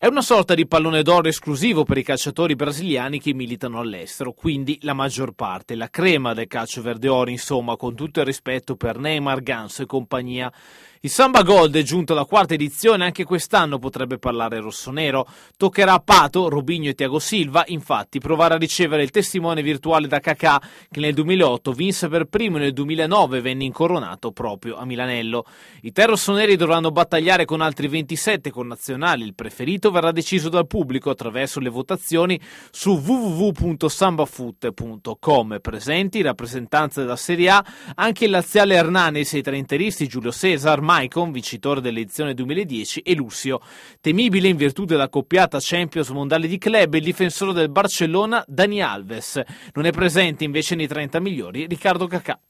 È una sorta di pallone d'oro esclusivo per i calciatori brasiliani che militano all'estero, quindi la maggior parte, la crema del calcio verde oro, insomma, con tutto il rispetto per Neymar, Ganso e compagnia. Il Samba Gold è giunto alla quarta edizione, anche quest'anno potrebbe parlare rossonero. Toccherà a Pato, Robigno e Tiago Silva, infatti, provare a ricevere il testimone virtuale da Cacà, che nel 2008 vinse per primo e nel 2009 venne incoronato proprio a Milanello. I tre rossoneri dovranno battagliare con altri 27 connazionali. Il preferito verrà deciso dal pubblico attraverso le votazioni su www.sambafoot.com. Presenti rappresentanze della Serie A, anche il laziale Hernani, i trenteristi Giulio Cesar, Maicon, vincitore dell'edizione 2010, e Lucio, temibile in virtù della coppiata Champions Mondiale di Club, il difensore del Barcellona Dani Alves. Non è presente invece nei 30 migliori Riccardo Cacà.